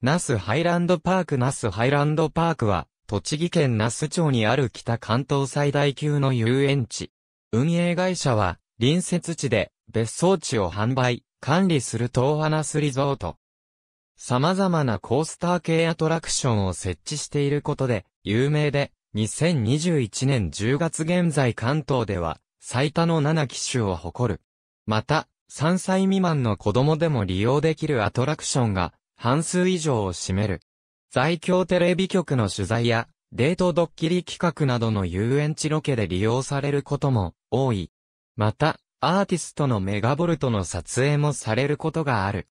那須ハイランドパーク那須ハイランドパークは、栃木県那須町にある北関東最大級の遊園地。運営会社は、隣接地で別荘地を販売、管理する東ナスリゾート。様々なコースター系アトラクションを設置していることで、有名で、2021年10月現在関東では、最多の7機種を誇る。また、3歳未満の子供でも利用できるアトラクションが半数以上を占める。在京テレビ局の取材や、デートドッキリ企画などの遊園地ロケで利用されることも多い。また、アーティストのメガボルトの撮影もされることがある。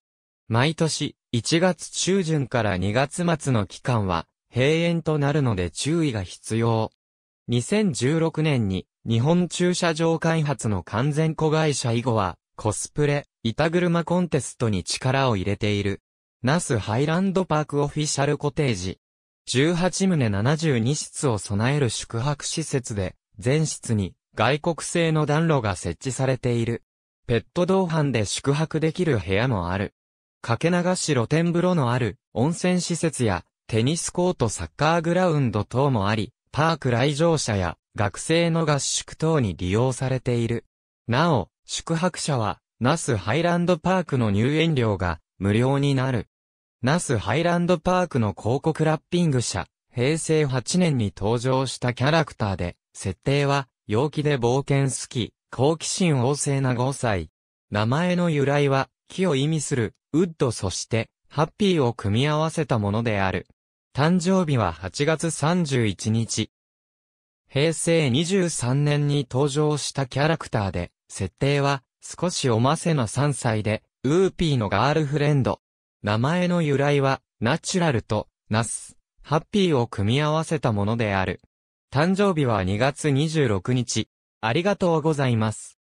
毎年、1月中旬から2月末の期間は、閉園となるので注意が必要。2016年に、日本駐車場開発の完全子会社以後は、コスプレ、板車コンテストに力を入れている。ナスハイランドパークオフィシャルコテージ。18棟72室を備える宿泊施設で、全室に外国製の暖炉が設置されている。ペット同伴で宿泊できる部屋もある。かけ流し露天風呂のある温泉施設やテニスコートサッカーグラウンド等もあり、パーク来場者や学生の合宿等に利用されている。なお、宿泊者は、ナスハイランドパークの入園料が無料になる。ナスハイランドパークの広告ラッピング社、平成8年に登場したキャラクターで、設定は、陽気で冒険好き、好奇心旺盛な5歳。名前の由来は、木を意味する、ウッドそして、ハッピーを組み合わせたものである。誕生日は8月31日。平成23年に登場したキャラクターで、設定は、少しおませな3歳で、ウーピーのガールフレンド。名前の由来は、ナチュラルと、ナス、ハッピーを組み合わせたものである。誕生日は2月26日。ありがとうございます。